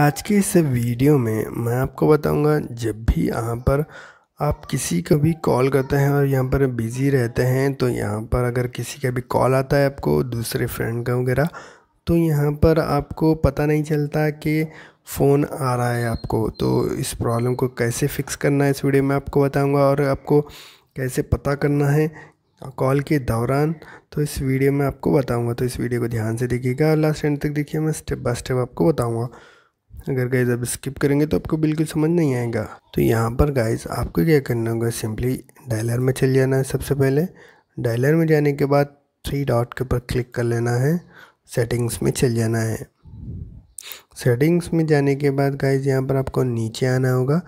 आज के इस वीडियो में मैं आपको बताऊंगा जब भी यहाँ पर आप किसी को भी कॉल करते हैं और यहाँ पर बिज़ी रहते हैं तो यहाँ पर अगर किसी का भी कॉल आता है आपको दूसरे फ्रेंड का वगैरह तो यहाँ पर आपको पता नहीं चलता कि फ़ोन आ रहा है आपको तो इस प्रॉब्लम को कैसे फिक्स करना है इस वीडियो में आपको बताऊँगा और आपको कैसे पता करना है कॉल के दौरान तो इस वीडियो में आपको बताऊँगा तो इस वीडियो को ध्यान से देखिएगा और लास्ट एंड तक देखिए मैं स्टेप बाय स्टेप आपको बताऊँगा अगर गाइज आप स्किप करेंगे तो आपको बिल्कुल समझ नहीं आएगा तो यहाँ पर गाइज आपको क्या करना होगा सिंपली डायलर में चल जाना है सबसे पहले डायलर में जाने के बाद थ्री डॉट के ऊपर क्लिक कर लेना है सेटिंग्स में चल जाना है सेटिंग्स में जाने के बाद गाइज यहाँ पर आपको नीचे आना होगा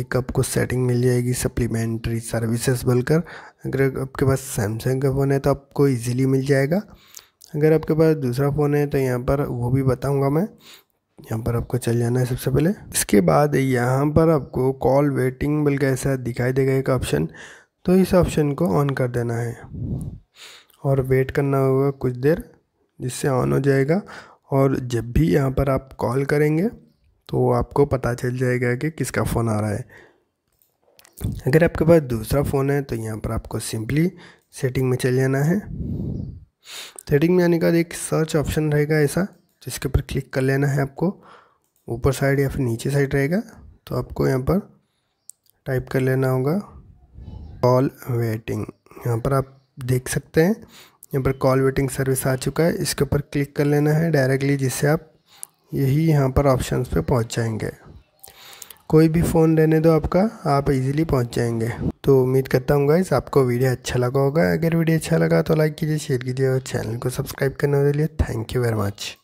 एक आपको सेटिंग मिल जाएगी सप्लीमेंट्री सर्विसेज बोलकर अगर आपके पास सैमसंग का फ़ोन है तो आपको इजीली मिल जाएगा अगर आपके पास दूसरा फ़ोन है तो यहाँ पर वो भी बताऊँगा मैं यहाँ पर आपको चल जाना है सबसे पहले इसके बाद यहाँ पर आपको कॉल वेटिंग बल्कि ऐसा दिखाई देगा एक ऑप्शन तो इस ऑप्शन को ऑन कर देना है और वेट करना होगा कुछ देर जिससे ऑन हो जाएगा और जब भी यहाँ पर आप कॉल करेंगे तो आपको पता चल जाएगा कि किसका फ़ोन आ रहा है अगर आपके पास दूसरा फ़ोन है तो यहाँ पर आपको सिंपली सेटिंग में चल जाना है सेटिंग में आने का एक सर्च ऑप्शन रहेगा ऐसा जिसके ऊपर क्लिक कर लेना है आपको ऊपर साइड या फिर नीचे साइड रहेगा तो आपको यहाँ पर टाइप कर लेना होगा कॉल वेटिंग यहाँ पर आप देख सकते हैं यहाँ पर कॉल वेटिंग सर्विस आ चुका है इसके ऊपर क्लिक कर लेना है डायरेक्टली जिससे आप यही यहाँ पर ऑप्शन पे पहुँच जाएंगे कोई भी फ़ोन रहने दो आपका आप इजीली पहुंच जाएंगे तो उम्मीद करता हूँ गाइस आपको वीडियो अच्छा लगा होगा अगर वीडियो अच्छा लगा तो लाइक कीजिए शेयर कीजिए और चैनल को सब्सक्राइब करने के लिए थैंक यू वेरी मच